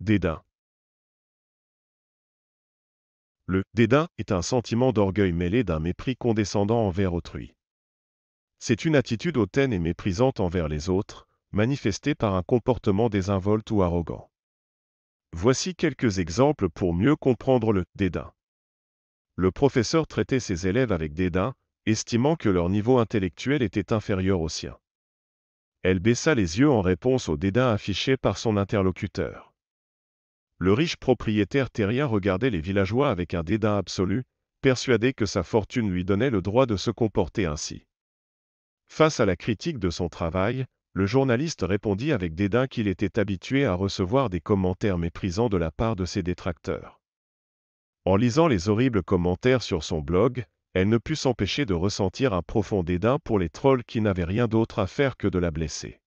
Dédain. Le dédain est un sentiment d'orgueil mêlé d'un mépris condescendant envers autrui. C'est une attitude hautaine et méprisante envers les autres, manifestée par un comportement désinvolte ou arrogant. Voici quelques exemples pour mieux comprendre le dédain. Le professeur traitait ses élèves avec dédain, estimant que leur niveau intellectuel était inférieur au sien. Elle baissa les yeux en réponse au dédain affiché par son interlocuteur. Le riche propriétaire terrien regardait les villageois avec un dédain absolu, persuadé que sa fortune lui donnait le droit de se comporter ainsi. Face à la critique de son travail, le journaliste répondit avec dédain qu'il était habitué à recevoir des commentaires méprisants de la part de ses détracteurs. En lisant les horribles commentaires sur son blog, elle ne put s'empêcher de ressentir un profond dédain pour les trolls qui n'avaient rien d'autre à faire que de la blesser.